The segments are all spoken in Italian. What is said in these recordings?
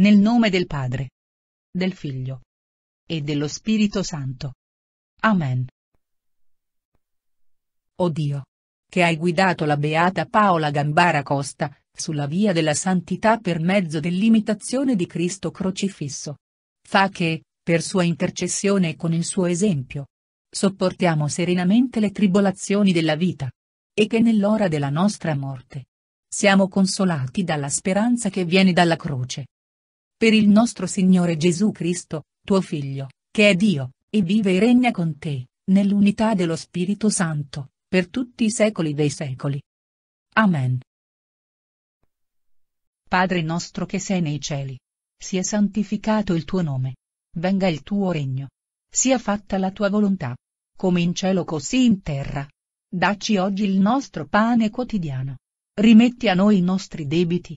Nel nome del Padre, del Figlio e dello Spirito Santo. Amen. O Dio, che hai guidato la beata Paola Gambara Costa, sulla via della santità per mezzo dell'imitazione di Cristo crocifisso. Fa che, per sua intercessione e con il suo esempio, sopportiamo serenamente le tribolazioni della vita. E che nell'ora della nostra morte siamo consolati dalla speranza che viene dalla croce per il nostro Signore Gesù Cristo, tuo Figlio, che è Dio, e vive e regna con te, nell'unità dello Spirito Santo, per tutti i secoli dei secoli. Amen. Padre nostro che sei nei cieli. Sia santificato il tuo nome. Venga il tuo regno. Sia fatta la tua volontà. Come in cielo così in terra. Dacci oggi il nostro pane quotidiano. Rimetti a noi i nostri debiti,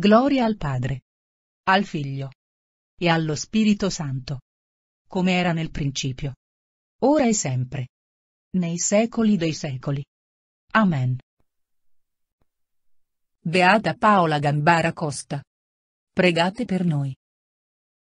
Gloria al Padre, al Figlio e allo Spirito Santo, come era nel principio, ora e sempre, nei secoli dei secoli. Amen. Beata Paola Gambara Costa. Pregate per noi.